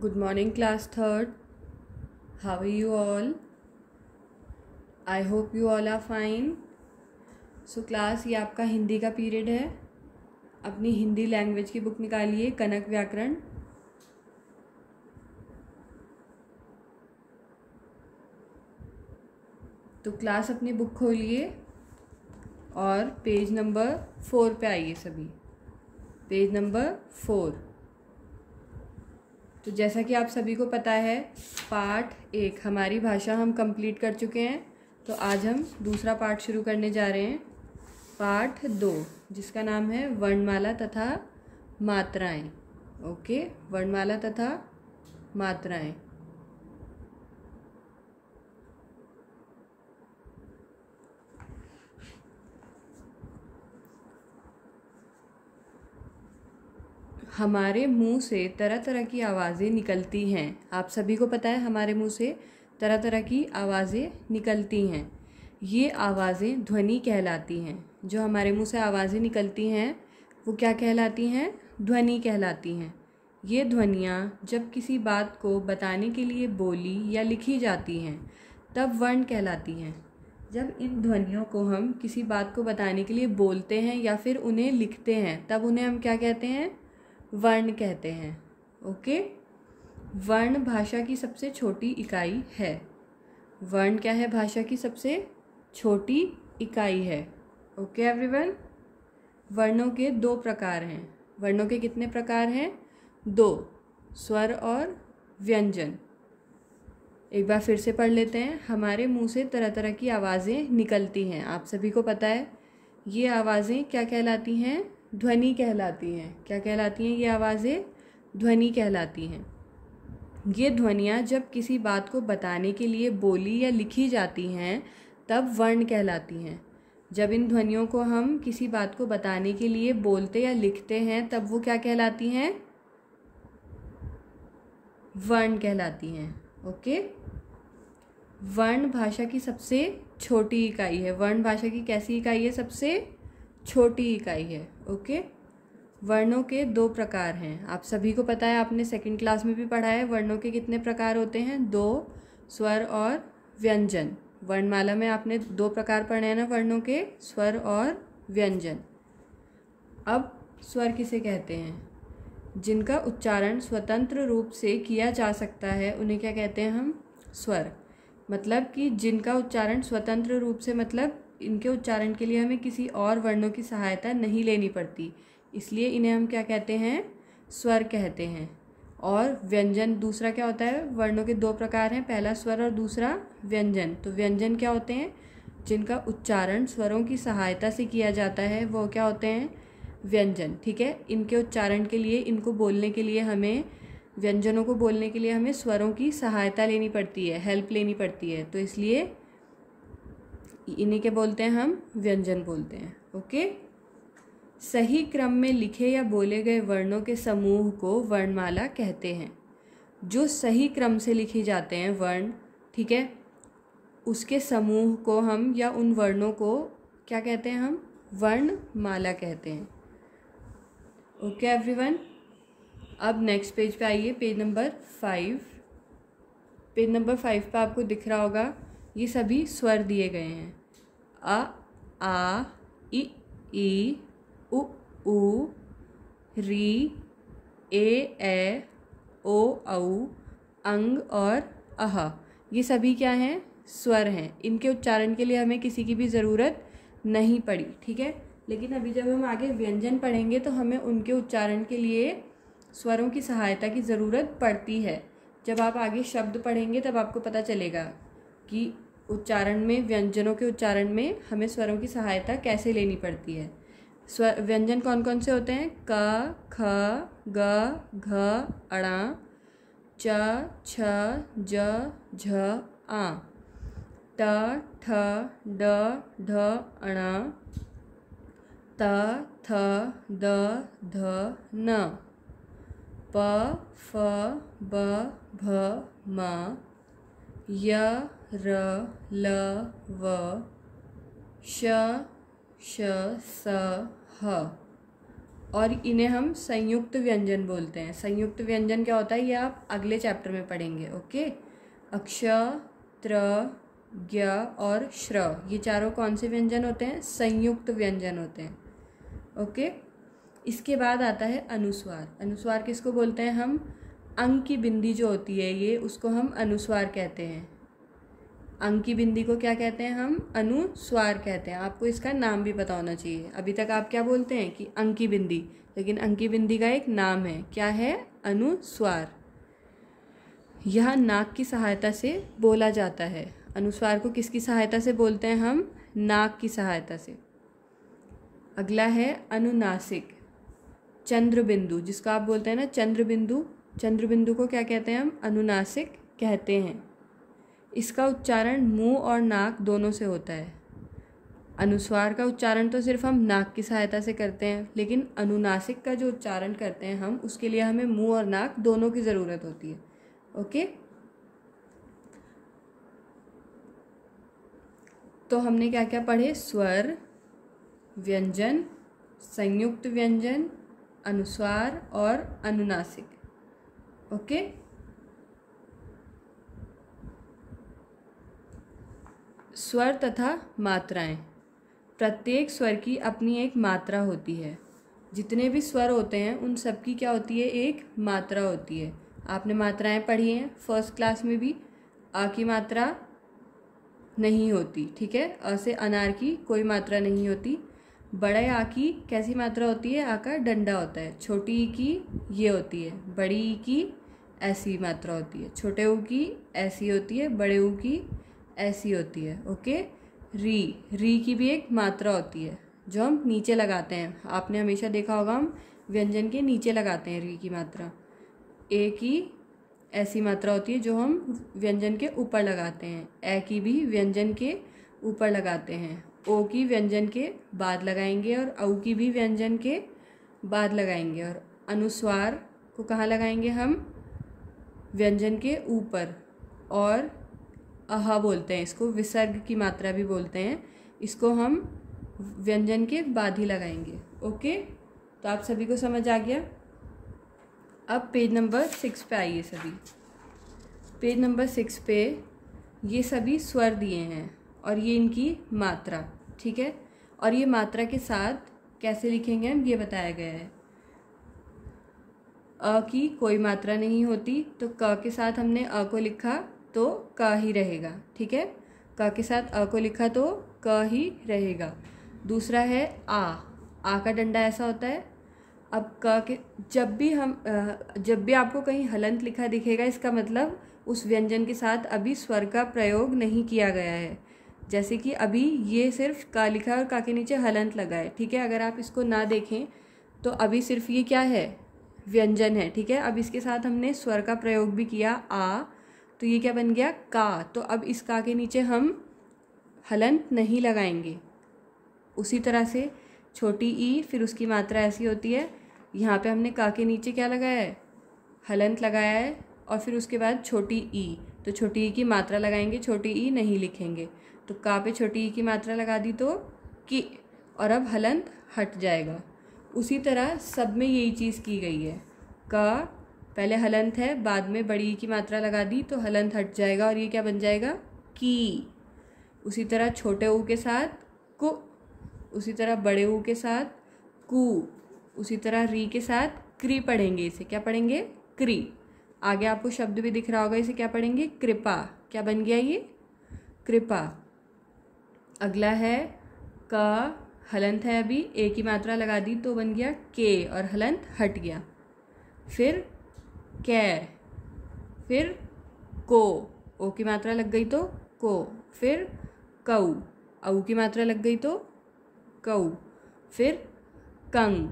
good morning class third how you all I hope you all are fine so class ये आपका हिंदी का period है अपनी Hindi language की बुक निकालिए कनक व्याकरण तो क्लास अपनी बुक खोलिए और पेज नंबर फोर पे आइए सभी पेज नंबर फोर तो जैसा कि आप सभी को पता है पार्ट एक हमारी भाषा हम कंप्लीट कर चुके हैं तो आज हम दूसरा पार्ट शुरू करने जा रहे हैं पार्ट दो जिसका नाम है वर्णमाला तथा मात्राएं ओके वर्णमाला तथा मात्राएं हमारे मुंह से तरह तरह की आवाज़ें निकलती हैं आप सभी को पता है हमारे मुंह से तरह तरह की आवाज़ें निकलती हैं ये आवाज़ें ध्वनि कहलाती हैं जो हमारे मुंह से आवाज़ें निकलती हैं वो क्या कहलाती हैं ध्वनि कहलाती हैं ये ध्वनियाँ जब किसी बात को बताने के लिए बोली या लिखी जाती हैं तब वर्ण कहलाती हैं जब इन ध्वनियों को हम किसी बात को बताने के लिए बोलते हैं या फिर उन्हें लिखते हैं तब उन्हें हम क्या कहते हैं वर्ण कहते हैं ओके वर्ण भाषा की सबसे छोटी इकाई है वर्ण क्या है भाषा की सबसे छोटी इकाई है ओके एवरीवन वर्णों के दो प्रकार हैं वर्णों के कितने प्रकार हैं दो स्वर और व्यंजन एक बार फिर से पढ़ लेते हैं हमारे मुंह से तरह तरह की आवाज़ें निकलती हैं आप सभी को पता है ये आवाज़ें क्या कहलाती हैं ध्वनि कहलाती हैं क्या कहलाती हैं ये आवाज़ें ध्वनि कहलाती हैं ये ध्वनियाँ जब किसी बात को बताने के लिए बोली या लिखी जाती हैं तब वर्ण कहलाती हैं जब इन ध्वनियों को हम किसी बात को बताने के लिए बोलते या लिखते हैं तब वो क्या कहलाती हैं वर्ण कहलाती हैं ओके वर्ण भाषा की सबसे छोटी इकाई है वर्ण भाषा की कैसी इकाई है सबसे छोटी इकाई है ओके वर्णों के दो प्रकार हैं आप सभी को पता है आपने सेकंड क्लास में भी पढ़ा है वर्णों के कितने प्रकार होते हैं दो स्वर और व्यंजन वर्णमाला में आपने दो प्रकार पढ़े हैं ना वर्णों के स्वर और व्यंजन अब स्वर किसे कहते हैं जिनका उच्चारण स्वतंत्र रूप से किया जा सकता है उन्हें क्या कहते हैं हम स्वर मतलब कि जिनका उच्चारण स्वतंत्र रूप से मतलब इनके उच्चारण के लिए हमें किसी और वर्णों की सहायता नहीं लेनी पड़ती इसलिए इन्हें हम क्या कहते हैं स्वर कहते हैं और व्यंजन दूसरा क्या होता है वर्णों के दो प्रकार हैं पहला स्वर और दूसरा व्यंजन तो व्यंजन क्या होते हैं जिनका उच्चारण स्वरों की सहायता से किया जाता है वो क्या होते हैं व्यंजन ठीक है इनके उच्चारण के लिए इनको बोलने के लिए हमें व्यंजनों को बोलने के लिए हमें स्वरों की सहायता लेनी पड़ती है हेल्प लेनी पड़ती है तो इसलिए इन्हीं के बोलते हैं हम व्यंजन बोलते हैं ओके सही क्रम में लिखे या बोले गए वर्णों के समूह को वर्णमाला कहते हैं जो सही क्रम से लिखे जाते हैं वर्ण ठीक है उसके समूह को हम या उन वर्णों को क्या कहते हैं हम वर्णमाला कहते हैं ओके एवरीवन अब नेक्स्ट पेज पे आइए page number five page number five पे आपको दिख रहा होगा ये सभी स्वर दिए गए हैं अ आ इ ई उ उ री ए ए ओ औ अंग और अह ये सभी क्या हैं स्वर हैं इनके उच्चारण के लिए हमें किसी की भी ज़रूरत नहीं पड़ी ठीक है लेकिन अभी जब हम आगे व्यंजन पढ़ेंगे तो हमें उनके उच्चारण के लिए स्वरों की सहायता की ज़रूरत पड़ती है जब आप आगे शब्द पढ़ेंगे तब आपको पता चलेगा कि उच्चारण में व्यंजनों के उच्चारण में हमें स्वरों की सहायता कैसे लेनी पड़ती है स्वर व्यंजन कौन कौन से होते हैं क ख ग घ अड़ा च छ ज झ आ ट ठ ड ढ अणा त थ द ध न प फ ब भ म य र ल व श श स ह और इन्हें हम संयुक्त व्यंजन बोलते हैं संयुक्त व्यंजन क्या होता है ये आप अगले चैप्टर में पढ़ेंगे ओके अक्ष त्र ज्ञ और श्र ये चारों कौन से व्यंजन होते हैं संयुक्त व्यंजन होते हैं ओके इसके बाद आता है अनुस्वार अनुस्वार किसको बोलते हैं हम अंग की बिंदी जो होती है ये उसको हम अनुस्वार कहते हैं अंग की बिंदी को क्या कहते हैं हम अनुस्वार कहते हैं आपको इसका नाम भी पता होना चाहिए अभी तक आप क्या बोलते हैं कि अंग की बिंदी लेकिन अंग की बिंदी का एक नाम है क्या है अनुस्वार यह नाक की सहायता से बोला जाता है अनुस्वार को किसकी सहायता से बोलते हैं हम नाक की सहायता से अगला है अनुनासिक चंद्रबिंदु जिसको आप बोलते हैं ना चंद्रबिंदु चंद्रबिंदु को क्या कहते हैं हम अनुनासिक कहते हैं इसका उच्चारण मुंह और नाक दोनों से होता है अनुस्वार का उच्चारण तो सिर्फ हम नाक की सहायता से करते हैं लेकिन अनुनासिक का जो उच्चारण करते हैं हम उसके लिए हमें मुंह और नाक दोनों की ज़रूरत होती है ओके तो हमने क्या क्या पढ़े स्वर व्यंजन संयुक्त व्यंजन अनुस्वार और अनुनासिक ओके स्वर तथा मात्राएं प्रत्येक स्वर की अपनी एक मात्रा होती है जितने भी स्वर होते हैं उन सब की क्या होती है एक मात्रा होती है आपने मात्राएं पढ़ी हैं फर्स्ट क्लास में भी आ की मात्रा नहीं होती ठीक है अ से अनार की कोई मात्रा नहीं होती बड़े आ की कैसी मात्रा होती है आ का डंडा होता है छोटी की ये होती है बड़ी की ऐसी मात्रा होती है छोटे ऊ की ऐसी होती है बड़े ऊ की ऐसी होती है ओके री री की भी एक मात्रा होती है जो हम नीचे लगाते हैं आपने हमेशा देखा होगा हम व्यंजन के नीचे लगाते हैं री की मात्रा ए की ऐसी मात्रा होती है जो हम व्यंजन के ऊपर लगाते हैं ए की भी व्यंजन के ऊपर लगाते हैं ओ की व्यंजन के बाद लगाएंगे और औ की भी व्यंजन के बाद लगाएंगे और अनुस्वार को कहाँ लगाएंगे हम व्यंजन के ऊपर और अह बोलते हैं इसको विसर्ग की मात्रा भी बोलते हैं इसको हम व्यंजन के बाद ही लगाएंगे ओके तो आप सभी को समझ आ गया अब पेज नंबर सिक्स पे आइए सभी पेज नंबर सिक्स पे ये सभी स्वर दिए हैं और ये इनकी मात्रा ठीक है और ये मात्रा के साथ कैसे लिखेंगे हम ये बताया गया है अ की कोई मात्रा नहीं होती तो क के साथ हमने अ को लिखा तो क ही रहेगा ठीक है क के साथ अ को लिखा तो क ही रहेगा दूसरा है आ आ का डंडा ऐसा होता है अब क के जब भी हम जब भी आपको कहीं हलंत लिखा दिखेगा इसका मतलब उस व्यंजन के साथ अभी स्वर का प्रयोग नहीं किया गया है जैसे कि अभी ये सिर्फ का लिखा और का के नीचे हलंत लगा है ठीक है अगर आप इसको ना देखें तो अभी सिर्फ ये क्या है व्यंजन है ठीक है अब इसके साथ हमने स्वर का प्रयोग भी किया आ तो ये क्या बन गया का तो अब इस का के नीचे हम हलंत नहीं लगाएंगे उसी तरह से छोटी ई फिर उसकी मात्रा ऐसी होती है यहाँ पे हमने का के नीचे क्या लगाया है हलंत लगाया है और फिर उसके बाद छोटी ई तो छोटी ई की मात्रा लगाएंगे छोटी ई नहीं लिखेंगे तो का पे छोटी ई की मात्रा लगा दी तो कि और अब हलंत हट जाएगा उसी तरह सब में यही चीज़ की गई है का पहले हलंत है बाद में बड़ी की मात्रा लगा दी तो हलंत हट जाएगा और ये क्या बन जाएगा की उसी तरह छोटे ऊ के साथ कु उसी तरह बड़े ऊ के साथ कु उसी तरह री के साथ क्री पढ़ेंगे इसे क्या पढ़ेंगे क्री आगे आपको शब्द भी दिख रहा होगा इसे क्या पढ़ेंगे कृपा क्या बन गया ये कृपा अगला है क हलंत है अभी ए की मात्रा लगा दी तो बन गया के और हलंत हट गया फिर कैर फिर को ओ की मात्रा लग गई तो को फिर कऊ औ की मात्रा लग गई तो कऊ फिर कंग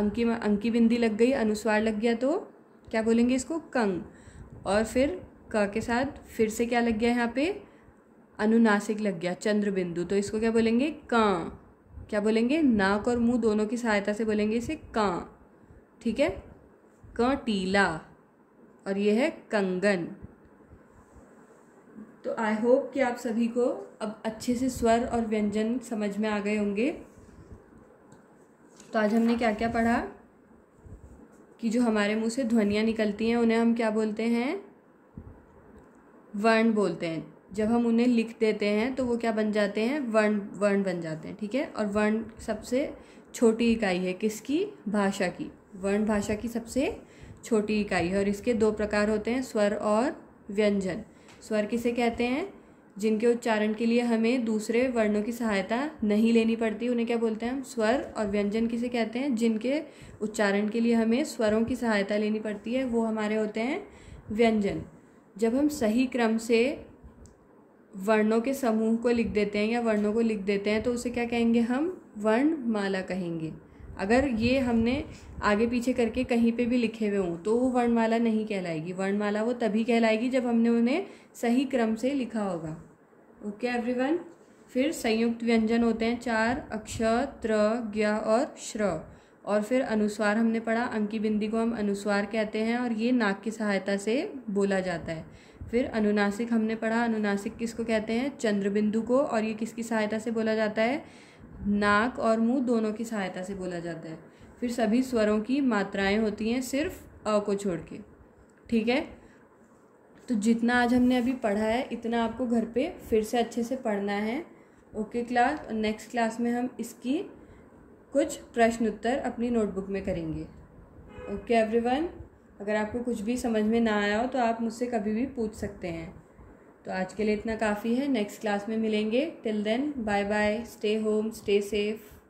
अंकी अंकी बिंदी लग गई अनुस्वार लग गया तो क्या बोलेंगे इसको कंग और फिर क के साथ फिर से क्या लग गया यहाँ पे अनुनासिक लग गया चंद्र बिंदु तो इसको क्या बोलेंगे कां क्या बोलेंगे नाक और मुंह दोनों की सहायता से बोलेंगे इसे का ठीक है कटीला और ये है कंगन तो आई होप कि आप सभी को अब अच्छे से स्वर और व्यंजन समझ में आ गए होंगे तो आज हमने क्या क्या पढ़ा कि जो हमारे मुंह से ध्वनियाँ निकलती हैं उन्हें हम क्या बोलते हैं वर्ण बोलते हैं जब हम उन्हें लिख देते हैं तो वो क्या बन जाते हैं वर्ण वर्ण बन जाते हैं ठीक है और वर्ण सबसे छोटी इकाई है किसकी भाषा की वर्ण भाषा की सबसे छोटी इकाई है और इसके दो प्रकार होते हैं स्वर और व्यंजन स्वर किसे कहते हैं जिनके उच्चारण के लिए हमें दूसरे वर्णों की सहायता नहीं लेनी पड़ती उन्हें क्या बोलते हैं हम स्वर और व्यंजन किसे कहते हैं जिनके उच्चारण के लिए हमें स्वरों की सहायता लेनी पड़ती है वो हमारे होते हैं व्यंजन जब हम सही क्रम से वर्णों के समूह को लिख देते हैं या वर्णों को लिख देते हैं तो उसे क्या कहेंगे हम वर्णमाला कहेंगे अगर ये हमने आगे पीछे करके कहीं पे भी लिखे हुए हों तो वो वर्णमाला नहीं कहलाएगी वर्णमाला वो तभी कहलाएगी जब हमने उन्हें सही क्रम से लिखा होगा ओके एवरी एवरीवन फिर संयुक्त व्यंजन होते हैं चार अक्ष त्र ज्ञ और श्र और फिर अनुस्वार हमने पढ़ा अंकी बिंदी को हम अनुस्वार कहते हैं और ये नाक की सहायता से बोला जाता है फिर अनुनासिक हमने पढ़ा अनुनासिक किसको कहते हैं चंद्रबिंदु को और ये किसकी सहायता से बोला जाता है नाक और मुंह दोनों की सहायता से बोला जाता है फिर सभी स्वरों की मात्राएं होती हैं सिर्फ अ को छोड़ के ठीक है तो जितना आज हमने अभी पढ़ा है इतना आपको घर पे फिर से अच्छे से पढ़ना है ओके क्लास और नेक्स्ट क्लास में हम इसकी कुछ प्रश्न उत्तर अपनी नोटबुक में करेंगे ओके एवरीवन अगर आपको कुछ भी समझ में ना आया हो तो आप मुझसे कभी भी पूछ सकते हैं तो आज के लिए इतना काफ़ी है नेक्स्ट क्लास में मिलेंगे till then bye bye stay home stay safe